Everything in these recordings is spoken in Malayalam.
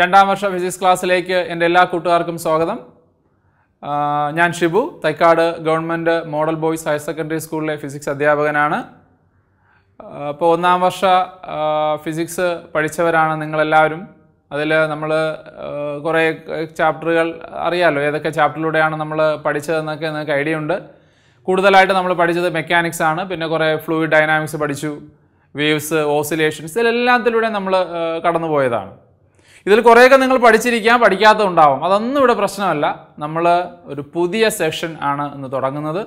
രണ്ടാം വർഷ ഫിസിക്സ് ക്ലാസ്സിലേക്ക് എൻ്റെ എല്ലാ കൂട്ടുകാർക്കും സ്വാഗതം ഞാൻ Shibu Thycaud government model boys higher secondary സ്കൂളിലെ ഫിസിക്സ് അധ്യാപകനാണ് അപ്പോൾ ഒന്നാം വർഷ ഫിസിക്സ് പഠിച്ചവരാണ് നിങ്ങളെല്ലാവരും അതിൽ നമ്മൾ കുറേ ചാപ്റ്ററുകൾ അറിയാമല്ലോ ഏതൊക്കെ ചാപ്റ്ററിലൂടെയാണ് നമ്മൾ പഠിച്ചതെന്നൊക്കെ നിങ്ങൾക്ക് ഐഡിയ ഉണ്ട് കൂടുതലായിട്ട് നമ്മൾ പഠിച്ചത് മെക്കാനിക്സ് ആണ് പിന്നെ കുറേ ഫ്ലൂയിഡ് ഡൈനാമിക്സ് പഠിച്ചു വേവ്സ് ഓസിലേഷൻസ് ഇതിലെല്ലാത്തിലൂടെ നമ്മൾ കടന്നുപോയതാണ് ഇതിൽ കുറേയൊക്കെ നിങ്ങൾ പഠിച്ചിരിക്കാം പഠിക്കാത്തതുണ്ടാവും അതൊന്നും ഇവിടെ പ്രശ്നമല്ല നമ്മൾ ഒരു പുതിയ സെക്ഷൻ ആണ് ഇന്ന് തുടങ്ങുന്നത്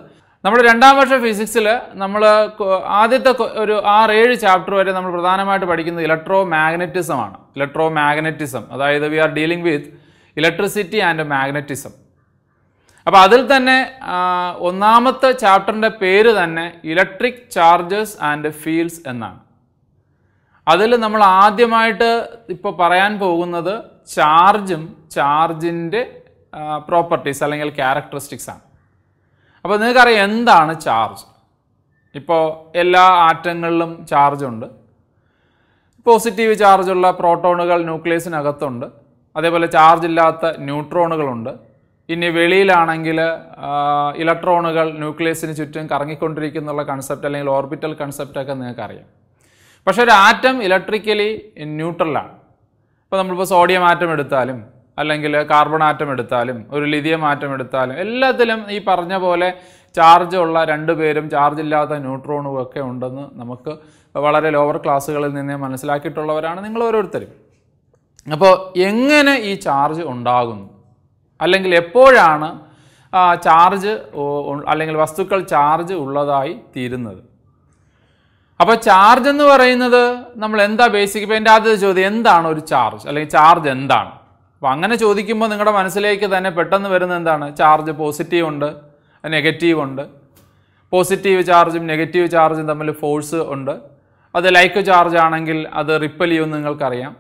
നമ്മുടെ രണ്ടാം വർഷ ഫിസിക്സിൽ നമ്മൾ ആദ്യത്തെ ഒരു ആറ് ഏഴ് ചാപ്റ്റർ വരെ നമ്മൾ പ്രധാനമായിട്ട് പഠിക്കുന്നത് ഇലക്ട്രോ മാഗ്നറ്റിസമാണ് ഇലക്ട്രോ മാഗ്നറ്റിസം അതായത് we are dealing with electricity and magnetism അപ്പോൾ അതിൽ തന്നെ ഒന്നാമത്തെ ചാപ്റ്ററിൻ്റെ പേര് തന്നെ ഇലക്ട്രിക് ചാർജസ് ആൻഡ് ഫീൽഡ്സ് എന്നാണ് അതിൽ നമ്മൾ ആദ്യമായിട്ട് ഇപ്പോൾ പറയാൻ പോകുന്നത് ചാർജും ചാർജിൻ്റെ പ്രോപ്പർട്ടീസ് അല്ലെങ്കിൽ ക്യാരക്ടറിസ്റ്റിക്സ് ആണ് അപ്പോൾ നിങ്ങൾക്കറിയാം എന്താണ് ചാർജ് ഇപ്പോൾ എല്ലാ ആറ്റങ്ങളിലും ചാർജുണ്ട് പോസിറ്റീവ് ചാർജുള്ള പ്രോട്ടോണുകൾ ന്യൂക്ലിയസിനകത്തുണ്ട് അതേപോലെ ചാർജ് ഇല്ലാത്ത ന്യൂട്രോണുകളുണ്ട് ഇനി വെളിയിലാണെങ്കിൽ ഇലക്ട്രോണുകൾ ന്യൂക്ലിയസിന് ചുറ്റും കറങ്ങിക്കൊണ്ടിരിക്കുന്നുള്ള കൺസെപ്റ്റ് അല്ലെങ്കിൽ ഓർബിറ്റൽ കൺസെപ്റ്റൊക്കെ നിങ്ങൾക്കറിയാം പക്ഷേ ഒരു ആറ്റം ഇലക്ട്രിക്കലി ന്യൂട്രലാണ് ഇപ്പോൾ നമ്മളിപ്പോൾ സോഡിയം ആറ്റം എടുത്താലും അല്ലെങ്കിൽ കാർബൺ ആറ്റം എടുത്താലും ഒരു ലിഥിയം ആറ്റം എടുത്താലും എല്ലാത്തിലും ഈ പറഞ്ഞ പോലെ ചാർജ് ഉള്ള രണ്ട് പേരും ചാർജ് ഇല്ലാത്ത ന്യൂട്രോണും ഒക്കെ ഉണ്ടെന്ന് നമുക്ക് വളരെ ലോവർ ക്ലാസ്സുകളിൽ നിന്നേ മനസ്സിലാക്കിയിട്ടുള്ളവരാണ് നിങ്ങൾ ഓരോരുത്തരും അപ്പോൾ എങ്ങനെ ഈ ചാർജ് ഉണ്ടാകുന്നു അല്ലെങ്കിൽ എപ്പോഴാണ് ചാർജ് അല്ലെങ്കിൽ വസ്തുക്കൾ ചാർജ് ഉള്ളതായി തീരുന്നത് അപ്പോൾ ചാർജ് എന്ന് പറയുന്നത് നമ്മൾ എന്താ ബേസിക് ഇപ്പൊ എൻ്റെ ആദ്യത്തെ ചോദ്യം എന്താണ് ഒരു ചാർജ് അല്ലെങ്കിൽ ചാർജ് എന്താണ് അപ്പോൾ അങ്ങനെ ചോദിക്കുമ്പോൾ നിങ്ങളുടെ മനസ്സിലേക്ക് തന്നെ പെട്ടെന്ന് വരുന്നത് എന്താണ് ചാർജ് പോസിറ്റീവ് ഉണ്ട് നെഗറ്റീവ് ഉണ്ട് പോസിറ്റീവ് ചാർജും നെഗറ്റീവ് ചാർജും തമ്മിൽ ഫോഴ്സ് ഉണ്ട് അത് ലൈക്ക് ചാർജ് ആണെങ്കിൽ അത് റിപ്പൽ ചെയ്യുമെന്ന് നിങ്ങൾക്കറിയാം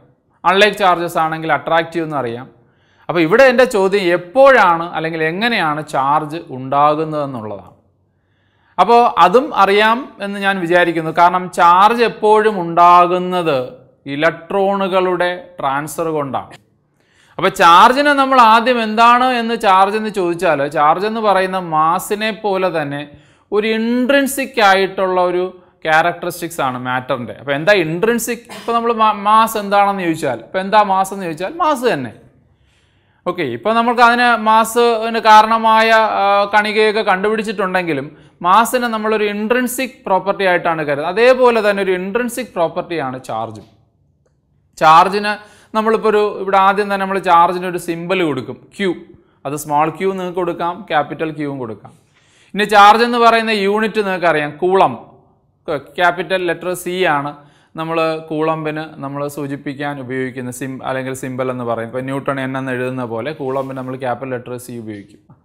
അൺലൈക്ക് ചാർജസ് ആണെങ്കിൽ അട്രാക്റ്റീവ് എന്ന് അറിയാം അപ്പോൾ ഇവിടെ എൻ്റെ ചോദ്യം എപ്പോഴാണ് അല്ലെങ്കിൽ എങ്ങനെയാണ് ചാർജ് ഉണ്ടാകുന്നതെന്നുള്ളതാണ് അപ്പോൾ അതും അറിയാം എന്ന് ഞാൻ വിചാരിക്കുന്നു കാരണം ചാർജ് എപ്പോഴും ഉണ്ടാകുന്നത് ഇലക്ട്രോണുകളുടെ ട്രാൻസ്ഫർ കൊണ്ടാണ് അപ്പോൾ ചാർജിനെ നമ്മൾ ആദ്യം എന്താണ് എന്ന് ചാർജ് എന്ന് ചോദിച്ചാൽ ചാർജ് എന്ന് പറയുന്ന മാസിനെ പോലെ തന്നെ ഒരു ഇൻട്രിൻസിക് ആയിട്ടുള്ള ഒരു ക്യാരക്ടറിസ്റ്റിക്സ് ആണ് മാറ്ററിൻ്റെ അപ്പോൾ എന്താ ഇൻട്രിൻസിക് ഇപ്പോൾ നമ്മൾ മാസ് എന്താണെന്ന് ചോദിച്ചാൽ ഇപ്പോൾ എന്താ മാസ് എന്ന് ചോദിച്ചാൽ മാസ് തന്നെ ഓക്കെ ഇപ്പോൾ നമുക്ക് അതിന് മാസ് കാരണമായ കണികയൊക്കെ കണ്ടുപിടിച്ചിട്ടുണ്ടെങ്കിലും മാസിനെ നമ്മളൊരു ഇൻട്രൻസിക് പ്രോപ്പർട്ടി ആയിട്ടാണ് കരുതുന്നത് അതേപോലെ തന്നെ ഒരു ഇൻട്രൻസിക് പ്രോപ്പർട്ടിയാണ് ചാർജും ചാർജിന് നമ്മളിപ്പോൾ ഒരു ഇവിടെ ആദ്യം തന്നെ നമ്മൾ ചാർജിന് ഒരു സിമ്പിൾ കൊടുക്കും ക്യൂ അത് സ്മോൾ ക്യൂ നിങ്ങൾക്ക് കൊടുക്കാം ക്യാപിറ്റൽ ക്യൂവും കൊടുക്കാം ഇനി ചാർജ് എന്ന് പറയുന്ന യൂണിറ്റ് നിങ്ങൾക്കറിയാം കൂളം ക്യാപിറ്റൽ ലെറ്റർ സി ആണ് നമ്മൾ കൂളമ്പിന് നമ്മൾ സൂചിപ്പിക്കാൻ ഉപയോഗിക്കുന്ന സിം അല്ലെങ്കിൽ സിമ്പിൾ എന്ന് പറയും ഇപ്പോൾ ന്യൂട്ടൺ എൻ എന്ന് എഴുതുന്ന പോലെ കൂളമ്പിന് നമ്മൾ ക്യാപിറ്റൽ ലെറ്റർ സി ഉപയോഗിക്കും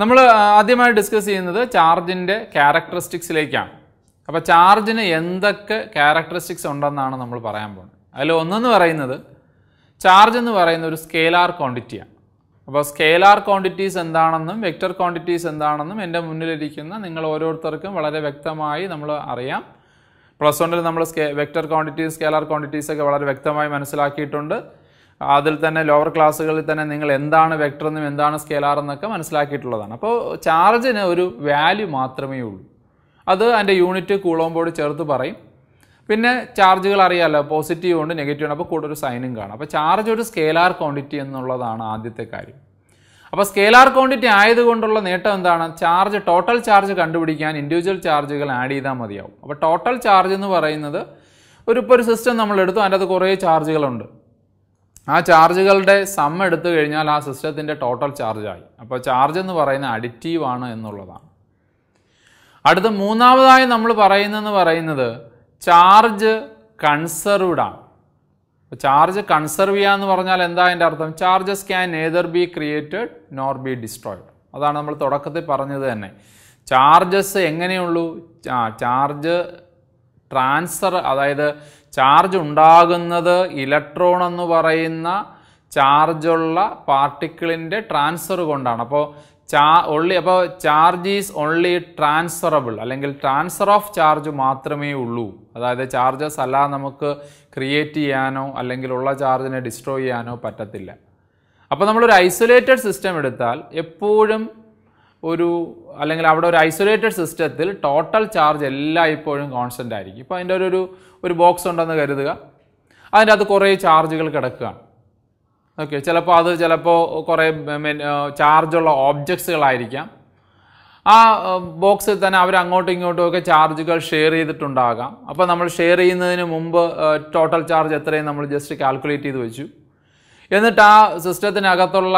നമ്മൾ ആദ്യമായി ഡിസ്കസ് ചെയ്യുന്നത് ചാർജിൻ്റെ ക്യാരക്ടറിസ്റ്റിക്സിലേക്കാണ് അപ്പോൾ ചാർജിന് എന്തൊക്കെ ക്യാരക്ടറിസ്റ്റിക്സ് ഉണ്ടെന്നാണ് നമ്മൾ പറയാൻ പോകുന്നത് അതിൽ ഒന്നെന്ന് പറയുന്നത് ചാർജ് എന്ന് പറയുന്ന ഒരു സ്കേലാർ ക്വാണ്ടിറ്റിയാണ് അപ്പോൾ സ്കേലാർ ക്വാണ്ടിറ്റീസ് എന്താണെന്നും വെക്റ്റർ ക്വാണ്ടിറ്റീസ് എന്താണെന്നും എൻ്റെ മുന്നിലിരിക്കുന്ന നിങ്ങൾ ഓരോരുത്തർക്കും വളരെ വ്യക്തമായി നമ്മൾ അറിയാം പ്ലസ് വണ്ണിൽ നമ്മൾ സ്കേ വെക്റ്റർ ക്വാണ്ടിറ്റീസ് സ്കേലാർ ക്വാണ്ടിറ്റീസ് ഒക്കെ വളരെ വ്യക്തമായി മനസ്സിലാക്കിയിട്ടുണ്ട് അതിൽ തന്നെ ലോവർ ക്ലാസ്സുകളിൽ തന്നെ നിങ്ങൾ എന്താണ് വെക്ടർ എന്നും എന്താണ് സ്കെയിലാർ എന്നൊക്കെ മനസ്സിലാക്കിയിട്ടുള്ളതാണ് അപ്പോൾ ചാർജിന് ഒരു വാല്യൂ മാത്രമേ ഉള്ളൂ അത് അതിൻ്റെ യൂണിറ്റ് കൂളോമ്പോട് ചേർത്ത് പറയും പിന്നെ ചാർജുകൾ അറിയാമല്ലോ പോസിറ്റീവ് ഉണ്ട് നെഗറ്റീവ് ഉണ്ട് അപ്പോൾ കൂടെ ഒരു സൈനും കാണാം അപ്പോൾ ചാർജ് ഒരു സ്കേലാർ ക്വാണ്ടിറ്റി എന്നുള്ളതാണ് ആദ്യത്തെ കാര്യം അപ്പോൾ സ്കേലാർ ക്വാണ്ടിറ്റി ആയതുകൊണ്ടുള്ള നേട്ടം എന്താണ് ചാർജ് ടോട്ടൽ ചാർജ് കണ്ടുപിടിക്കാൻ ഇൻഡിവിജ്വൽ ചാർജുകൾ ആഡ് ചെയ്താൽ മതിയാവും അപ്പോൾ ടോട്ടൽ ചാർജ് എന്ന് പറയുന്നത് ഒരു ഇപ്പോൾ ഒരു സിസ്റ്റം നമ്മൾ അതിൻ്റെ അത് കുറേ ചാർജുകളുണ്ട് ആ ചാർജുകളുടെ സം എടുത്തു കഴിഞ്ഞാൽ ആ സിസ്റ്റത്തിൻ്റെ ടോട്ടൽ ചാർജായി അപ്പോൾ ചാർജ് എന്ന് പറയുന്ന അഡിറ്റീവ് ആണ് എന്നുള്ളതാണ് അടുത്ത മൂന്നാമതായി നമ്മൾ പറയുന്നതെന്ന് പറയുന്നത് ചാർജ് കൺസർവ്ഡ് ആണ് ചാർജ് കൺസർവ് ചെയ്യുക എന്ന് പറഞ്ഞാൽ എന്താ അതിൻ്റെ അർത്ഥം charges can neither be created nor be destroyed അതാണ് നമ്മൾ തുടക്കത്തിൽ പറഞ്ഞത് തന്നെ ചാർജസ് എങ്ങനെയുള്ളൂ ചാർജ് ട്രാൻസ്ഫർ അതായത് ചാർജ് ഉണ്ടാകുന്നത് ഇലക്ട്രോൺ എന്ന് പറയുന്ന ചാർജുള്ള പാർട്ടിക്കിളിൻ്റെ ട്രാൻസ്ഫർ കൊണ്ടാണ് അപ്പോൾ ചാ ഓൺലി അപ്പോൾ ചാർജ് ഈസ് ഓൺലി ട്രാൻസ്ഫറബിൾ അല്ലെങ്കിൽ ട്രാൻസ്ഫർ ഓഫ് ചാർജ് മാത്രമേ ഉള്ളൂ അതായത് ചാർജസ് അല്ല നമുക്ക് ക്രിയേറ്റ് ചെയ്യാനോ അല്ലെങ്കിൽ ഉള്ള ചാർജിനെ ഡിസ്ട്രോയ് ചെയ്യാനോ പറ്റത്തില്ല അപ്പോൾ നമ്മളൊരു ഐസൊലേറ്റഡ് സിസ്റ്റം എടുത്താൽ എപ്പോഴും ഒരു അല്ലെങ്കിൽ അവിടെ ഒരു ഐസൊലേറ്റഡ് സിസ്റ്റത്തിൽ ടോട്ടൽ ചാർജ് എല്ലായ്പ്പോഴും കോൺസ്റ്റൻ്റ് ആയിരിക്കും ഇപ്പോൾ അതിൻ്റെ ഒരു ഒരു ബോക്സ് ഉണ്ടെന്ന് കരുതുക അതിൻ്റെ അത് കുറേ ചാർജുകൾ കിടക്കുകയാണ് ഓക്കെ ചിലപ്പോൾ അത് ചിലപ്പോൾ കുറേ ചാർജുള്ള ഓബ്ജക്ട്സുകളായിരിക്കാം ആ ബോക്സിൽ തന്നെ അവർ അങ്ങോട്ടും ഇങ്ങോട്ടും ഒക്കെ ചാർജുകൾ ഷെയർ ചെയ്തിട്ടുണ്ടാകാം അപ്പോൾ നമ്മൾ ഷെയർ ചെയ്യുന്നതിന് മുമ്പ് ടോട്ടൽ ചാർജ് എത്രയും നമ്മൾ ജസ്റ്റ് കാൽക്കുലേറ്റ് ചെയ്ത് വെച്ചു എന്നിട്ട് ആ സിസ്റ്റത്തിനകത്തുള്ള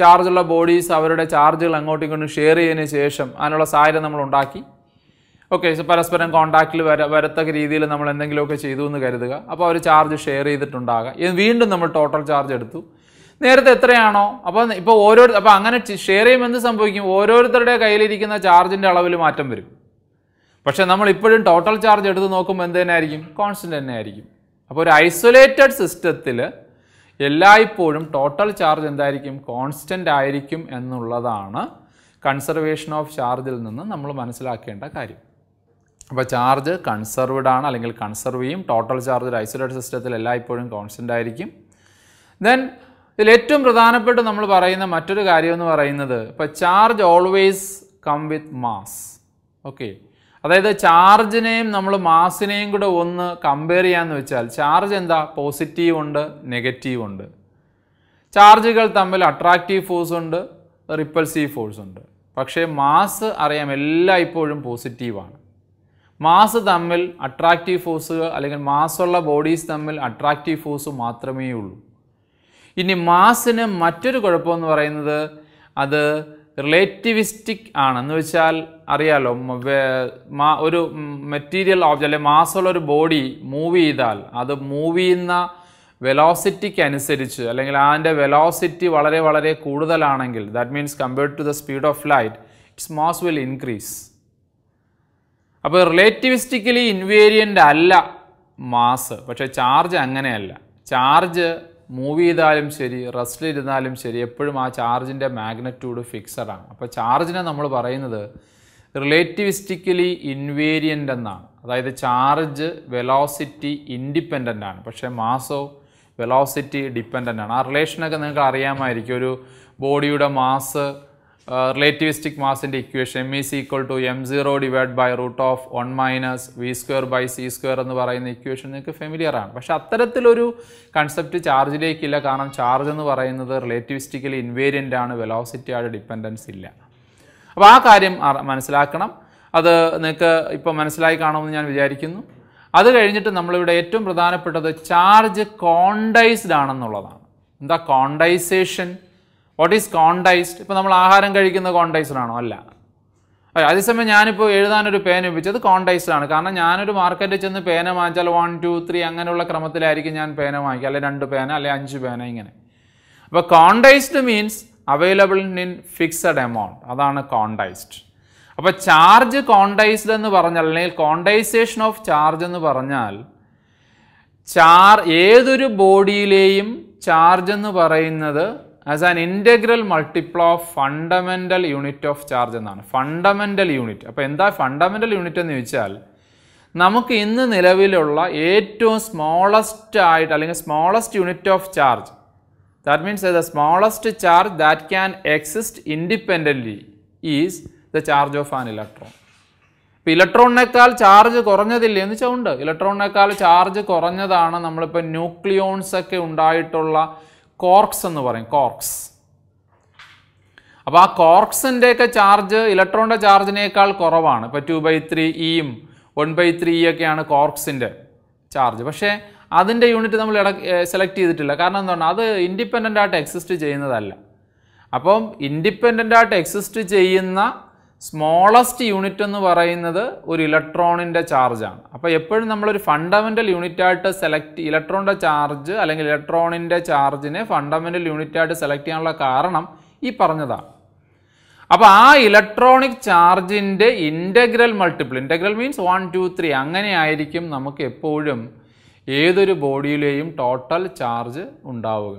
ചാർജുള്ള ബോഡീസ് അവരുടെ ചാർജുകൾ അങ്ങോട്ടും ഇങ്ങോട്ടും ഷെയർ ചെയ്തതിന് ശേഷം അതിനുള്ള സാഹചര്യം നമ്മൾ ഉണ്ടാക്കി ഓക്കെ പരസ്പരം കോണ്ടാക്റ്റിൽ വര വരത്തക്ക രീതിയിൽ നമ്മൾ എന്തെങ്കിലുമൊക്കെ ചെയ്തു എന്ന് കരുതുക അപ്പോൾ അവർ ചാർജ് ഷെയർ ചെയ്തിട്ടുണ്ടാകാം വീണ്ടും നമ്മൾ ടോട്ടൽ ചാർജ് എടുത്തു നേരത്തെ എത്രയാണോ അപ്പോൾ ഇപ്പോൾ ഓരോ അപ്പോൾ അങ്ങനെ ഷെയർ ചെയ്യുമ്പോൾ എന്ത് സംഭവിക്കും ഓരോരുത്തരുടെ കയ്യിലിരിക്കുന്ന ചാർജിൻ്റെ അളവിൽ മാറ്റം വരും പക്ഷേ നമ്മൾ ഇപ്പോഴും ടോട്ടൽ ചാർജ് എടുത്ത് നോക്കുമ്പോൾ എന്ത് തന്നെ തന്നെ ആയിരിക്കും അപ്പോൾ ഒരു ഐസൊലേറ്റഡ് സിസ്റ്റത്തിൽ എല്ലായ്പ്പോഴും ടോട്ടൽ ചാർജ് എന്തായിരിക്കും കോൺസ്റ്റൻ്റ് ആയിരിക്കും എന്നുള്ളതാണ് കൺസർവേഷൻ ഓഫ് ചാർജിൽ നിന്ന് നമ്മൾ മനസ്സിലാക്കേണ്ട കാര്യം അപ്പോൾ ചാർജ് കൺസർവ്ഡ് ആണ് അല്ലെങ്കിൽ കൺസർവ് ചെയ്യും ടോട്ടൽ ചാർജ് ഒരു ഐസൊലേറ്റഡ് സിസ്റ്റത്തിൽ എല്ലായ്പ്പോഴും കോൺസ്റ്റൻ്റ് ആയിരിക്കും ദെൻ ഇതിൽ ഏറ്റവും പ്രധാനപ്പെട്ട് നമ്മൾ പറയുന്ന മറ്റൊരു കാര്യം എന്ന് പറയുന്നത് ഇപ്പോൾ charge always come with mass okay അതായത് ചാർജിനെയും നമ്മൾ മാസിനെയും കൂടെ ഒന്ന് കമ്പയർ ചെയ്യാമെന്ന് വെച്ചാൽ ചാർജ് എന്താ പോസിറ്റീവ് ഉണ്ട് നെഗറ്റീവ് ഉണ്ട് ചാർജുകൾ തമ്മിൽ അട്രാക്റ്റീവ് ഫോഴ്സ് ഉണ്ട് റിപ്പൽസീവ് ഫോഴ്സ് ഉണ്ട് പക്ഷേ മാസ് അറിയാം എല്ലാം ഇപ്പോഴും പോസിറ്റീവാണ് മാസ് തമ്മിൽ അട്രാക്റ്റീവ് ഫോഴ്സ് അല്ലെങ്കിൽ മാസുള്ള ബോഡീസ് തമ്മിൽ അട്രാക്റ്റീവ് ഫോഴ്സ് മാത്രമേ ഉള്ളൂ ഇനി മാസിന് മറ്റൊരു കുഴപ്പമെന്ന് പറയുന്നത് അത് റിലേറ്റിവിസ്റ്റിക് ആണെന്ന് വെച്ചാൽ അറിയാലോ ഒരു മെറ്റീരിയൽ ഓബ്ജക്റ്റ് അല്ലെങ്കിൽ മാസമുള്ള ഒരു ബോഡി മൂവ് ചെയ്താൽ അത് മൂവ് ചെയ്യുന്ന വെലോസിറ്റിക്ക് അനുസരിച്ച് അല്ലെങ്കിൽ അതിൻ്റെ വെലോസിറ്റി വളരെ വളരെ കൂടുതലാണെങ്കിൽ that means compared to the speed of light its mass will increase അപ്പോൾ റിലേറ്റിവിസ്റ്റിക്കലി ഇൻവേരിയൻ്റ് അല്ല മാസ് പക്ഷേ ചാർജ് അങ്ങനെയല്ല ചാർജ് മൂവ് ചെയ്താലും ശരി റെസ്റ്റിൽ ഇരുന്നാലും ശരി എപ്പോഴും ആ ചാർജിൻ്റെ മാഗ്നറ്റ്യൂഡ് ഫിക്സഡ് ആണ് അപ്പോൾ ചാർജിനെ നമ്മൾ പറയുന്നത് റിലേറ്റിവിസ്റ്റിക്കലി ഇൻവേരിയൻ്റ് എന്നാണ് അതായത് ചാർജ് വെലോസിറ്റി ഇൻഡിപ്പെൻ്റൻ്റ് ആണ് പക്ഷേ മാസോ വെലോസിറ്റി ഡിപ്പെൻ്റൻ്റ് ആണ് ആ റിലേഷനൊക്കെ നിങ്ങൾക്ക് അറിയാമായിരിക്കും ഒരു ബോഡിയുടെ മാസ് റിലേറ്റിവിസ്റ്റിക് മാസിൻ്റെ equation M is equal to M zero divide by root of one minus V square by C square എന്ന് പറയുന്ന ഇക്വേഷൻ നിങ്ങൾക്ക് ഫെമിലിയർ ആണ് പക്ഷേ അത്തരത്തിലൊരു കൺസെപ്റ്റ് ചാർജിലേക്കില്ല കാരണം ചാർജ് എന്ന് പറയുന്നത് റിലേറ്റിവിസ്റ്റിക്കലി ഇൻവേരിയൻ്റ് ആണ് വെലോസിറ്റിയായിട്ട് ഡിപ്പെൻഡൻസ് ഇല്ല അപ്പോൾ ആ കാര്യം മനസ്സിലാക്കണം അത് നിങ്ങൾക്ക് ഇപ്പോൾ മനസ്സിലായി കാണുമെന്ന് ഞാൻ വിചാരിക്കുന്നു അത് കഴിഞ്ഞിട്ട് നമ്മളിവിടെ ഏറ്റവും പ്രധാനപ്പെട്ടത് ചാർജ് കോണ്ടൈസ്ഡ് ആണെന്നുള്ളതാണ് എന്താ കോണ്ടൈസേഷൻ വാട്ട് ഈസ് കോണ്ടൈസ്ഡ് ഇപ്പോൾ നമ്മൾ ആഹാരം കഴിക്കുന്ന കോണ്ടൈസ്ഡ് ആണോ അല്ല അതേസമയം ഞാനിപ്പോൾ എഴുതാനൊരു പേന ഉപയോഗിച്ചത് കോണ്ടൈസ്ഡ് ആണ് കാരണം ഞാനൊരു മാർക്കറ്റിൽ ചെന്ന് പേന വാങ്ങിച്ചാൽ വൺ ടു ത്രീ അങ്ങനെയുള്ള ക്രമത്തിലായിരിക്കും ഞാൻ പേന വാങ്ങിക്കുക അല്ലെങ്കിൽ രണ്ട് പേന അല്ലെ അഞ്ച് പേന ഇങ്ങനെ അപ്പോൾ quantised means available in fixed amount അതാണ് കോണ്ടൈസ്ഡ് അപ്പോൾ ചാർജ് കോണ്ടൈസ്ഡ് എന്ന് പറഞ്ഞാൽ അല്ലെങ്കിൽ കോണ്ടൈസേഷൻ ഓഫ് ചാർജ് എന്ന് പറഞ്ഞാൽ ചാർ ഏതൊരു ബോഡിയിലെയും ചാർജ് എന്ന് പറയുന്നത് as an integral multiple of fundamental unit of charge എന്നാണ് ഫണ്ടമെൻ്റൽ യൂണിറ്റ് അപ്പോൾ എന്താ ഫണ്ടമെൻ്റൽ യൂണിറ്റ് എന്ന് ചോദിച്ചാൽ നമുക്ക് ഇന്ന് നിലവിലുള്ള ഏറ്റവും സ്മോളസ്റ്റ് ആയിട്ട് അല്ലെങ്കിൽ smallest unit of charge that means the smallest charge that can exist independently is the charge of an electron ഇപ്പോൾ ഇലക്ട്രോണിനേക്കാൾ ചാർജ് കുറഞ്ഞതില്ലേ എന്ന് ഉണ്ട് ഇലക്ട്രോണിനേക്കാൾ ചാർജ് കുറഞ്ഞതാണ് നമ്മളിപ്പോൾ ന്യൂക്ലിയോൺസ് ഒക്കെ ഉണ്ടായിട്ടുള്ള കോർക്സ് എന്ന് പറയും കോർക്സ് അപ്പോൾ ആ ഒക്കെ ചാർജ് ഇലക്ട്രോണിൻ്റെ ചാർജിനേക്കാൾ കുറവാണ് ഇപ്പോൾ ടു ബൈ ത്രീ ഇയും വൺ ബൈ ത്രീ ഒക്കെയാണ് കോർക്സിൻ്റെ ചാർജ് പക്ഷേ അതിൻ്റെ യൂണിറ്റ് നമ്മൾ ഇട സെലക്ട് ചെയ്തിട്ടില്ല കാരണം എന്താണ് അത് ഇൻഡിപെൻഡൻ്റ് ആയിട്ട് എക്സിസ്റ്റ് ചെയ്യുന്നതല്ല അപ്പം ഇൻഡിപെൻഡൻ്റ് ആയിട്ട് എക്സിസ്റ്റ് ചെയ്യുന്ന സ്മോളസ്റ്റ് യൂണിറ്റ് എന്ന് പറയുന്നത് ഒരു ഇലക്ട്രോണിൻ്റെ ചാർജാണ് അപ്പോൾ എപ്പോഴും നമ്മളൊരു ഫണ്ടമെൻ്റൽ യൂണിറ്റായിട്ട് സെലക്ട് ഇലക്ട്രോണിൻ്റെ ചാർജ് അല്ലെങ്കിൽ ഇലക്ട്രോണിൻ്റെ ചാർജിനെ ഫണ്ടമെൻ്റൽ യൂണിറ്റായിട്ട് സെലക്ട് ചെയ്യാനുള്ള കാരണം ഈ പറഞ്ഞതാണ് അപ്പോൾ ആ ഇലക്ട്രോണിക് ചാർജിൻ്റെ integral multiple integral means one two three അങ്ങനെയായിരിക്കും നമുക്ക് എപ്പോഴും ഏതൊരു ബോഡിയിലെയും ടോട്ടൽ ചാർജ് ഉണ്ടാവുക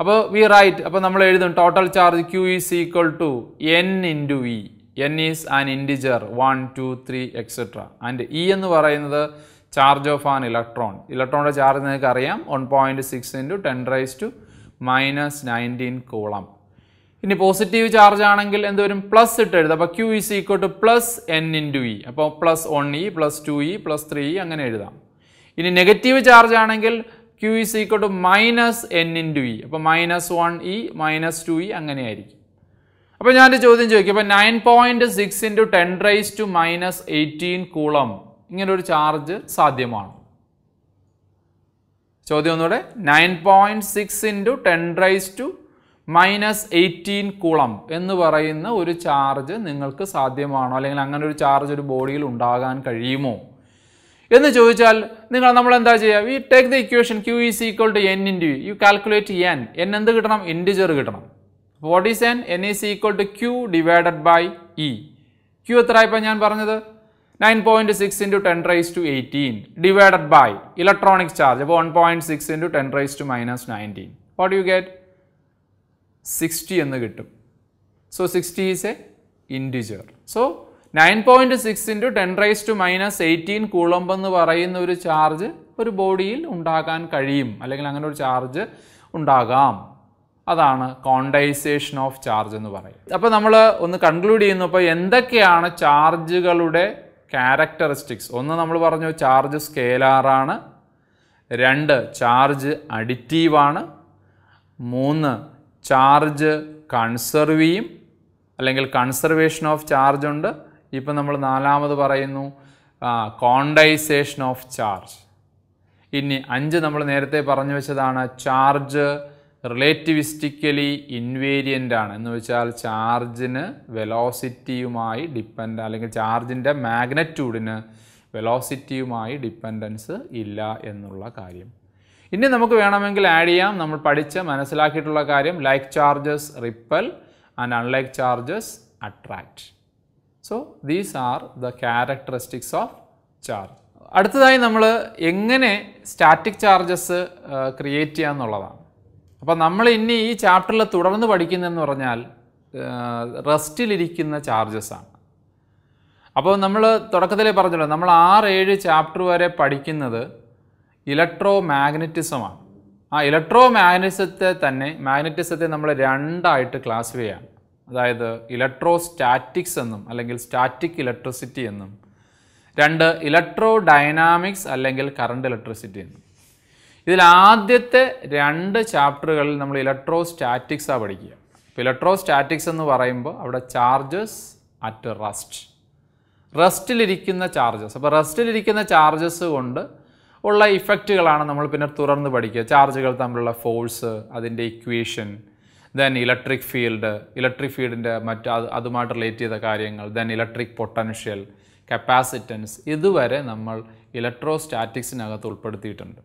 അപ്പോൾ വി റൈറ്റ് അപ്പോൾ നമ്മൾ എഴുതും total charge q is equal to n into we n is an integer one two three etcetera and e എന്ന് പറയുന്നത് ചാർജ് ഓഫ് ആൻ ഇലക്ട്രോൺ ഇലക്ട്രോണിൻ്റെ ചാർജ് നിങ്ങൾക്ക് അറിയാം one point six into ten raise to minus nineteen coulomb ഇനി പോസിറ്റീവ് ചാർജ് ആണെങ്കിൽ എന്ത് വരും പ്ലസ് ഇട്ട് എഴുതാം അപ്പോൾ q is equal to plus n into e അപ്പോൾ plus one e plus two e plus three E അങ്ങനെ എഴുതാം ഇനി നെഗറ്റീവ് ചാർജ് ആണെങ്കിൽ q is equal to minus n into e അപ്പോൾ minus one e minus two e അങ്ങനെ ആയിരിക്കും അപ്പോൾ ഞാനൊരു ചോദ്യം ചോദിക്കും ഇപ്പൊ nine point six into ten raise to minus eighteen coulomb ഇങ്ങനെ ഒരു ചാർജ് സാധ്യമാണ് ചോദ്യം ഒന്നുകൂടെ nine point six into ten raise to minus eighteen coulomb എന്ന് പറയുന്ന ഒരു ചാർജ് നിങ്ങൾക്ക് സാധ്യമാണോ അല്ലെങ്കിൽ അങ്ങനെ ഒരു ചാർജ് ഒരു ബോഡിയിൽ ഉണ്ടാകാൻ കഴിയുമോ എന്ന് ചോദിച്ചാൽ നിങ്ങൾ നമ്മൾ എന്താ ചെയ്യുക we take the equation q is equal to n into you calculate n n എന്ത് കിട്ടണം ഇൻഡിജർ കിട്ടണം what is n n is equal to q divided by e q എത്രയായപ്പോൾ ഞാൻ പറഞ്ഞത് nine point six into ten raise to eighteen divided by electronic charge അപ്പോൾ one point six into ten raise to minus nineteen what you get sixty എന്ന് കിട്ടും so sixty is a integer so nine point six into ten raise to minus eighteen coulomb എന്ന് പറയുന്ന ഒരു ചാർജ് ഒരു ബോഡിയിൽ ഉണ്ടാകാൻ കഴിയും അല്ലെങ്കിൽ അങ്ങനെ ഒരു ചാർജ് ഉണ്ടാകാം അതാണ് കോണ്ടൈസേഷൻ ഓഫ് ചാർജ് എന്ന് പറയുന്നത് അപ്പോൾ നമ്മൾ ഒന്ന് കൺക്ലൂഡ് ചെയ്യുന്നപ്പോൾ എന്തൊക്കെയാണ് ചാർജുകളുടെ ക്യാരക്ടറിസ്റ്റിക്സ് ഒന്ന് നമ്മൾ പറഞ്ഞു ചാർജ് സ്കേലാറാണ് രണ്ട് ചാർജ് അഡിറ്റീവാണ് മൂന്ന് ചാർജ് കൺസെർവ് ചെയ്യും അല്ലെങ്കിൽ കൺസർവേഷൻ ഓഫ് ചാർജ് ഉണ്ട് ഇപ്പം നമ്മൾ നാലാമത് പറയുന്നു കോണ്ടൈസേഷൻ ഓഫ് ചാർജ് ഇനി അഞ്ച് നമ്മൾ നേരത്തെ പറഞ്ഞു വെച്ചതാണ് ചാർജ് റിലേറ്റിവിസ്റ്റിക്കലി ഇൻവേരിയൻ്റ് ആണ് എന്ന് വെച്ചാൽ ചാർജിന് വെലോസിറ്റിയുമായി ഡിപ്പെൻഡ് അല്ലെങ്കിൽ ചാർജിൻ്റെ മാഗ്നറ്റ്യൂഡിന് വെലോസിറ്റിയുമായി ഡിപ്പെൻഡൻസ് ഇല്ല എന്നുള്ള കാര്യം ഇനി നമുക്ക് വേണമെങ്കിൽ ആഡ് ചെയ്യാം നമ്മൾ പഠിച്ച് മനസ്സിലാക്കിയിട്ടുള്ള കാര്യം like charges repel and unlike charges attract so these are the characteristics of charge അടുത്തതായി നമ്മൾ എങ്ങനെ സ്റ്റാറ്റിക് ചാർജസ് ക്രിയേറ്റ് ചെയ്യാമെന്നുള്ളതാണ് അപ്പോൾ നമ്മൾ ഇനി ഈ ചാപ്റ്ററിൽ തുടർന്ന് പഠിക്കുന്നതെന്ന് പറഞ്ഞാൽ റെസ്റ്റിലിരിക്കുന്ന ആണ് അപ്പോൾ നമ്മൾ തുടക്കത്തിലേ പറഞ്ഞല്ലോ നമ്മൾ ആറ് ഏഴ് ചാപ്റ്റർ വരെ പഠിക്കുന്നത് ഇലക്ട്രോ മാഗ്നറ്റിസമാണ് ആ ഇലക്ട്രോ മാഗ്നറ്റിസത്തെ തന്നെ മാഗ്നറ്റിസത്തെ നമ്മൾ രണ്ടായിട്ട് ക്ലാസിഫൈ ചെയ്യാം അതായത് ഇലക്ട്രോ സ്റ്റാറ്റിക്സ് എന്നും അല്ലെങ്കിൽ സ്റ്റാറ്റിക് ഇലക്ട്രിസിറ്റി എന്നും രണ്ട് ഇലക്ട്രോ ഡൈനാമിക്സ് അല്ലെങ്കിൽ കറണ്ട് ഇലക്ട്രിസിറ്റി എന്നും ഇതിൽ ആദ്യത്തെ രണ്ട് ചാപ്റ്ററുകളിൽ നമ്മൾ സ്റ്റാറ്റിക്സാണ് പഠിക്കുക ഇലക്ട്രോ സ്റ്റാറ്റിക്സ് എന്ന് പറയുമ്പോൾ അവിടെ ചാർജസ് അറ്റ് റസ്റ്റ് റസ്റ്റിലിരിക്കുന്ന ചാർജസ് അപ്പോൾ റസ്റ്റിലിരിക്കുന്ന ചാർജസ് കൊണ്ട് ഉള്ള ഇഫക്റ്റുകളാണ് നമ്മൾ പിന്നെ തുറന്ന് പഠിക്കുക ചാർജുകൾ തമ്മിലുള്ള ഫോഴ്സ് അതിൻ്റെ ഇക്വേഷൻ ദെൻ ഇലക്ട്രിക് ഫീൽഡ് ഇലക്ട്രിക് ഫീൽഡിൻ്റെ മറ്റ് അത് അതുമായിട്ട് റിലേറ്റ് ചെയ്ത കാര്യങ്ങൾ ദെൻ ഇലക്ട്രിക് പൊട്ടൻഷ്യൽ കപ്പാസിറ്റൻസ് ഇതുവരെ നമ്മൾ സ്റ്റാറ്റിക്സിനകത്ത് ഉൾപ്പെടുത്തിയിട്ടുണ്ട്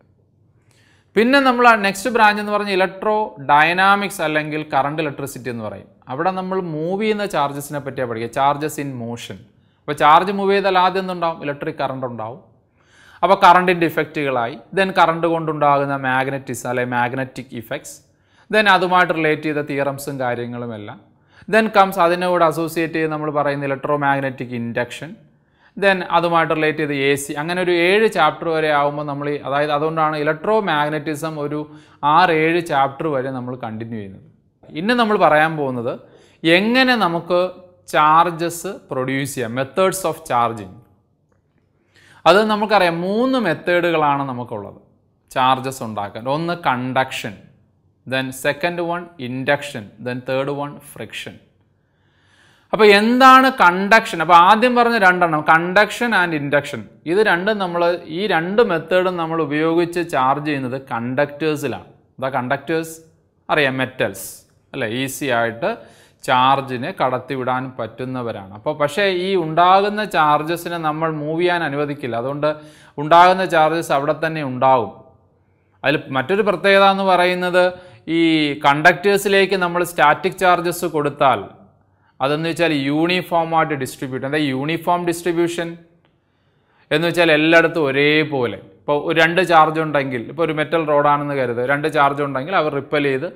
പിന്നെ നമ്മൾ നെക്സ്റ്റ് ബ്രാഞ്ച് എന്ന് പറഞ്ഞ ഇലക്ട്രോ ഡൈനാമിക്സ് അല്ലെങ്കിൽ കറണ്ട് ഇലക്ട്രിസിറ്റി എന്ന് പറയും അവിടെ നമ്മൾ മൂവ് ചെയ്യുന്ന ചാർജസിനെ പറ്റിയാണ് പഠിക്കുക ചാർജസ് ഇൻ മോഷൻ അപ്പോൾ ചാർജ് മൂവ് ചെയ്താൽ ആദ്യം എന്തുണ്ടാവും ഇലക്ട്രിക് കറണ്ട് ഉണ്ടാവും അപ്പോൾ കറണ്ടിൻ്റെ ഇഫക്റ്റുകളായി ദെൻ കറണ്ട് കൊണ്ടുണ്ടാകുന്ന മാഗ്നറ്റിസ് അല്ലെങ്കിൽ മാഗ്നറ്റിക് ഇഫക്ട്സ് ദെൻ അതുമായിട്ട് റിലേറ്റ് ചെയ്ത തിയറംസും എല്ലാം ദെൻ കംസ് അതിനോട് അസോസിയേറ്റ് ചെയ്ത് നമ്മൾ പറയുന്ന ഇലക്ട്രോ മാഗ്നറ്റിക് ഇൻഡക്ഷൻ ദെൻ അതുമായിട്ട് റിലേറ്റ് ചെയ്ത് എ സി അങ്ങനെ ഒരു ഏഴ് ചാപ്റ്റർ വരെ ആകുമ്പോൾ നമ്മൾ അതായത് അതുകൊണ്ടാണ് ഇലക്ട്രോ മാഗ്നറ്റിസം ഒരു ആറ് ഏഴ് ചാപ്റ്റർ വരെ നമ്മൾ കണ്ടിന്യൂ ചെയ്യുന്നത് ഇന്ന് നമ്മൾ പറയാൻ പോകുന്നത് എങ്ങനെ നമുക്ക് ചാർജസ് പ്രൊഡ്യൂസ് ചെയ്യാം മെത്തേഡ്സ് ഓഫ് ചാർജിങ് അത് നമുക്കറിയാം മൂന്ന് മെത്തേഡുകളാണ് നമുക്കുള്ളത് ചാർജസ് ഉണ്ടാക്കാൻ ഒന്ന് conduction then second one induction then third one friction അപ്പോൾ എന്താണ് കണ്ടക്ഷൻ അപ്പോൾ ആദ്യം പറഞ്ഞ രണ്ടെണ്ണം കണ്ടക്ഷൻ ആൻഡ് ഇൻഡക്ഷൻ ഇത് രണ്ടും നമ്മൾ ഈ രണ്ട് മെത്തേഡും നമ്മൾ ഉപയോഗിച്ച് ചാർജ് ചെയ്യുന്നത് കണ്ടക്റ്റേഴ്സിലാണ് അതാ കണ്ടക്റ്റേഴ്സ് അറിയാം മെറ്റൽസ് അല്ലേ ഈസി ആയിട്ട് ചാർജിനെ കടത്തിവിടാൻ പറ്റുന്നവരാണ് അപ്പോൾ പക്ഷേ ഈ ഉണ്ടാകുന്ന ചാർജസിനെ നമ്മൾ മൂവ് ചെയ്യാൻ അനുവദിക്കില്ല അതുകൊണ്ട് ഉണ്ടാകുന്ന ചാർജസ് അവിടെ തന്നെ ഉണ്ടാകും അതിൽ മറ്റൊരു പ്രത്യേകത എന്ന് പറയുന്നത് ഈ കണ്ടക്റ്റേഴ്സിലേക്ക് നമ്മൾ സ്റ്റാറ്റിക് ചാർജസ് കൊടുത്താൽ അതെന്ന് വെച്ചാൽ യൂണിഫോമായിട്ട് ഡിസ്ട്രിബ്യൂട്ട് എന്താ യൂണിഫോം ഡിസ്ട്രിബ്യൂഷൻ എന്ന് വെച്ചാൽ എല്ലായിടത്തും ഒരേപോലെ ഇപ്പോൾ ഒരു രണ്ട് ചാർജ് ഉണ്ടെങ്കിൽ ഇപ്പോൾ ഒരു മെറ്റൽ റോഡാണെന്ന് കരുതുക രണ്ട് ചാർജ് ഉണ്ടെങ്കിൽ അവർ റിപ്പൽ ചെയ്ത്